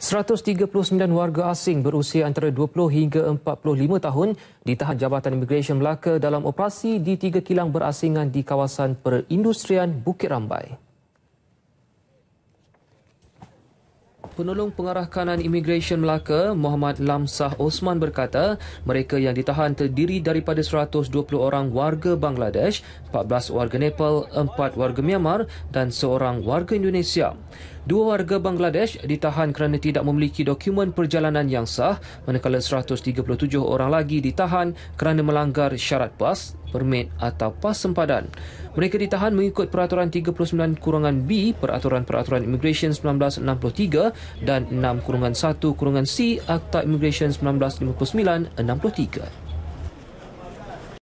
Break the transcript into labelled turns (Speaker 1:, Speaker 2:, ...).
Speaker 1: 139 warga asing berusia antara 20 hingga 45 tahun ditahan Jabatan Imigresen Melaka dalam operasi di tiga kilang berasingan di kawasan perindustrian Bukit Rambai. Penolong Pengarah Kanan Imigresen Melaka, Muhammad Lamsah Osman berkata, mereka yang ditahan terdiri daripada 120 orang warga Bangladesh, 14 warga Nepal, 4 warga Myanmar dan seorang warga Indonesia dua warga Bangladesh ditahan kerana tidak memiliki dokumen perjalanan yang sah, manakala 137 orang lagi ditahan kerana melanggar syarat pas, permit atau pas sempadan. Mereka ditahan mengikut peraturan 39 kurungan B peraturan peraturan immigration 1963 dan 6 kurungan 1 kurungan C Akta Immigration 1959 63.